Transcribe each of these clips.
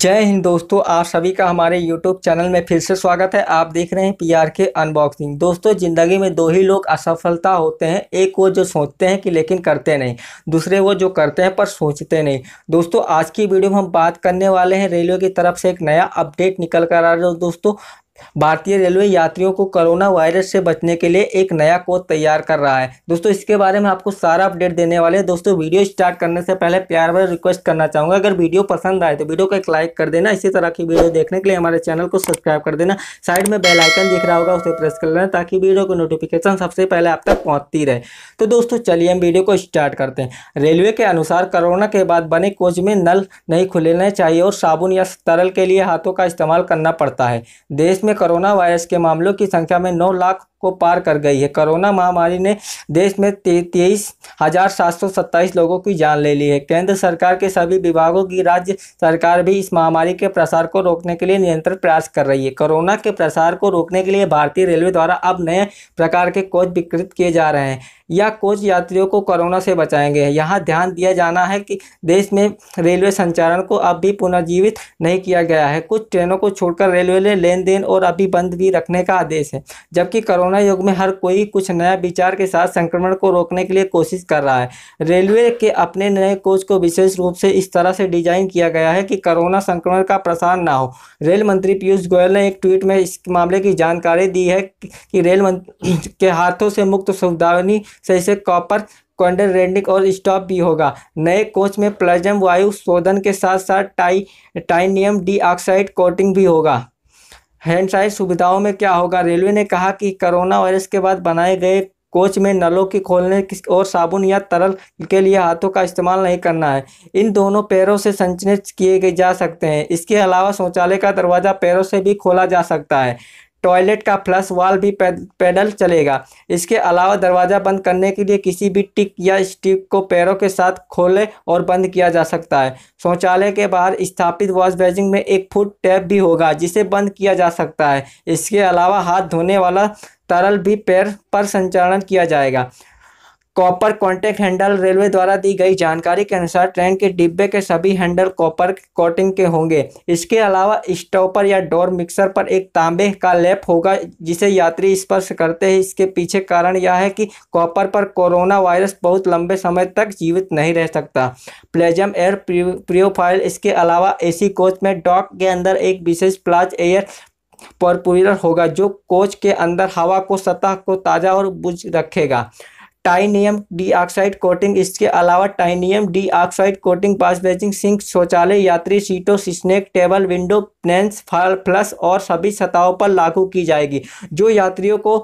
जय हिंद दोस्तों आप सभी का हमारे YouTube चैनल में फिर से स्वागत है आप देख रहे हैं पीआर के अनबॉक्सिंग दोस्तों ज़िंदगी में दो ही लोग असफलता होते हैं एक वो जो सोचते हैं कि लेकिन करते नहीं दूसरे वो जो करते हैं पर सोचते नहीं दोस्तों आज की वीडियो में हम बात करने वाले हैं रेलवे की तरफ से एक नया अपडेट निकल कर आ रहा है दोस्तों भारतीय रेलवे यात्रियों को कोरोना वायरस से बचने के लिए एक नया कोच तैयार कर रहा है दोस्तों इसके बारे में आपको सारा अपडेट देने वाले हैं दोस्तों वीडियो स्टार्ट करने से पहले प्यार भर रिक्वेस्ट करना चाहूँगा अगर वीडियो पसंद आए तो वीडियो को एक लाइक कर देना इसी तरह की वीडियो देखने के लिए हमारे चैनल को सब्सक्राइब कर देना साइड में बेलाइकन दिख रहा होगा उसे प्रेस कर लेना ताकि वीडियो की नोटिफिकेशन सबसे पहले आप तक पहुँचती रहे तो दोस्तों चलिए हम वीडियो को स्टार्ट करते हैं रेलवे के अनुसार कोरोना के बाद बने कोच में नल नहीं खुलने चाहिए और साबुन या तरल के लिए हाथों का इस्तेमाल करना पड़ता है देश में कोरोना वायरस के मामलों की संख्या में नौ लाख को पार कर गई है कोरोना महामारी ने देश में तेईस हजार सात सौ सत्ताईस लोगों की जान ले ली है केंद्र सरकार के सभी विभागों की राज्य सरकार भी इस महामारी के प्रसार को रोकने के लिए नियंत्रण प्रयास कर रही है कोरोना के प्रसार को रोकने के लिए भारतीय रेलवे द्वारा अब नए प्रकार के कोच विकृत किए जा रहे हैं या कोच यात्रियों को कोरोना से बचाएंगे यहाँ ध्यान दिया जाना है कि देश में रेलवे संचालन को अब भी पुनर्जीवित नहीं किया गया है कुछ ट्रेनों को छोड़कर रेलवे ने लेन देन और अभी बंद भी रखने का आदेश है जबकि कोरोना कोरोना युग में हर कोई कुछ नया विचार के साथ संक्रमण को रोकने के लिए कोशिश कर रहा है रेलवे के अपने नए कोच को विशेष रूप से इस तरह से डिजाइन किया गया है कि कोरोना संक्रमण का प्रसार ना हो रेल मंत्री पीयूष गोयल ने एक ट्वीट में इस मामले की जानकारी दी है कि रेल के हाथों से मुक्त सावधानी से इसे कॉपर कॉन्डर रेंडिंग और स्टॉप भी होगा नए कोच में प्लजम वायु शोधन के साथ साथ टाई टाइनियम डीऑक्साइड कोटिंग भी होगा हैंड साइज सुविधाओं में क्या होगा रेलवे ने कहा कि कोरोना वायरस के बाद बनाए गए कोच में नलों की खोलने और साबुन या तरल के लिए हाथों का इस्तेमाल नहीं करना है इन दोनों पैरों से संचनित किए गए जा सकते हैं इसके अलावा शौचालय का दरवाज़ा पैरों से भी खोला जा सकता है टॉयलेट का फ्लश वाल भी पैडल चलेगा इसके अलावा दरवाज़ा बंद करने के लिए किसी भी टिक या स्टिक को पैरों के साथ खोले और बंद किया जा सकता है शौचालय के बाहर स्थापित वॉश बेजिंग में एक फुट टैप भी होगा जिसे बंद किया जा सकता है इसके अलावा हाथ धोने वाला तरल भी पैर पर संचालन किया जाएगा कॉपर कॉन्टैक्ट हैंडल रेलवे द्वारा दी गई जानकारी के अनुसार ट्रेन के डिब्बे के सभी हैंडल कॉपर कोटिंग के होंगे इसके अलावा स्टॉपर या डोर मिक्सर पर एक तांबे का लेप होगा जिसे यात्री स्पर्श करते हैं इसके पीछे कारण यह है कि कॉपर पर कोरोना वायरस बहुत लंबे समय तक जीवित नहीं रह सकता प्लेजम एयर प्रियोफाइल इसके अलावा ए कोच में डॉक के अंदर एक विशेष प्लाज एयर परपूलर होगा जो कोच के अंदर हवा को सतह को ताज़ा और बुझ रखेगा टाइनियम डीऑक्साइड कोटिंग इसके अलावा टाइनियम डीऑक्साइड कोटिंग पास बैचिंग सिंक शौचालय यात्री सीटों snack table window panes flush और सभी सतहों पर लागू की जाएगी जो यात्रियों को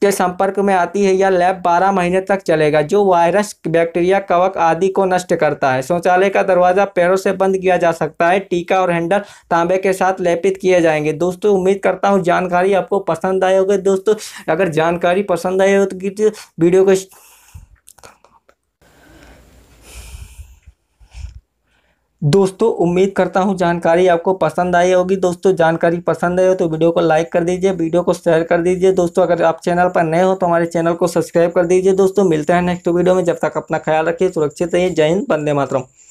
के संपर्क में आती है या लैब 12 महीने तक चलेगा जो वायरस बैक्टीरिया कवक आदि को नष्ट करता है शौचालय का दरवाज़ा पैरों से बंद किया जा सकता है टीका और हैंडल तांबे के साथ लेपित किए जाएंगे दोस्तों उम्मीद करता हूँ जानकारी आपको पसंद आए होगी दोस्तों अगर जानकारी पसंद आई होगी तो वीडियो को दोस्तों उम्मीद करता हूँ जानकारी आपको पसंद आई होगी दोस्तों जानकारी पसंद आई हो तो वीडियो को लाइक कर दीजिए वीडियो को शेयर कर दीजिए दोस्तों अगर आप चैनल पर नए हो तो हमारे चैनल को सब्सक्राइब कर दीजिए दोस्तों मिलते हैं नेक्स्ट वीडियो में जब तक अपना ख्याल रखिए सुरक्षित रहिए जय हिंद बंदे मातरम